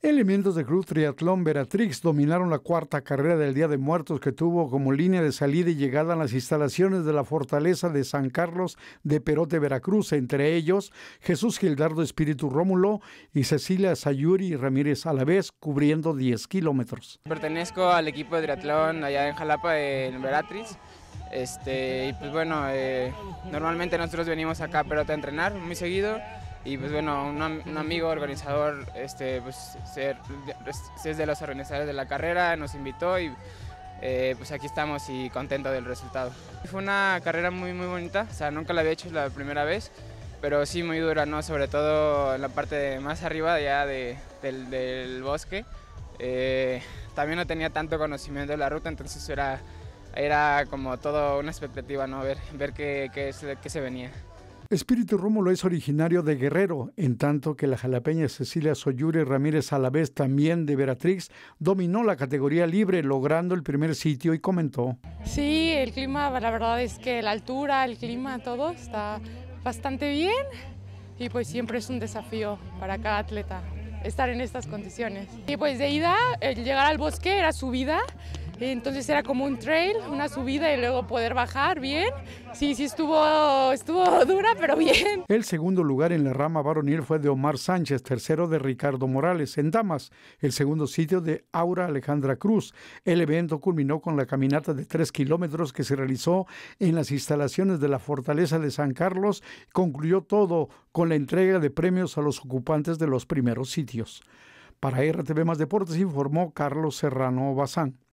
Elementos de Cruz Triatlón Veratrix dominaron la cuarta carrera del Día de Muertos que tuvo como línea de salida y llegada en las instalaciones de la fortaleza de San Carlos de Perote, Veracruz, entre ellos Jesús Gildardo Espíritu Rómulo y Cecilia Sayuri Ramírez a la vez, cubriendo 10 kilómetros. Pertenezco al equipo de triatlón allá en Jalapa, en Veratrix. Este, y pues bueno, eh, normalmente nosotros venimos acá a Perote a entrenar muy seguido y pues bueno, un, amigo organizador, este, pues es de los organizadores de la carrera, nos invitó y eh, pues aquí estamos y contento del resultado. Fue una carrera muy muy bonita, o sea, nunca la había hecho, la primera vez, pero sí muy dura, ¿no? Sobre todo en la parte más arriba ya del, del, bosque. Eh, también no tenía tanto conocimiento de la ruta, entonces era, era como todo una expectativa, ¿no? Ver, ver qué, qué, qué se venía. Espíritu Rómulo es originario de Guerrero, en tanto que la jalapeña Cecilia Soyure Ramírez a también de Veratrix dominó la categoría libre logrando el primer sitio y comentó. Sí, el clima, la verdad es que la altura, el clima, todo está bastante bien y pues siempre es un desafío para cada atleta estar en estas condiciones. Y pues de ida, el llegar al bosque era su subida entonces era como un trail, una subida y luego poder bajar bien. Sí, sí estuvo, estuvo dura, pero bien. El segundo lugar en la rama varonil fue de Omar Sánchez, tercero de Ricardo Morales en Damas, el segundo sitio de Aura Alejandra Cruz. El evento culminó con la caminata de tres kilómetros que se realizó en las instalaciones de la fortaleza de San Carlos. Concluyó todo con la entrega de premios a los ocupantes de los primeros sitios. Para RTV Más Deportes informó Carlos Serrano Bazán.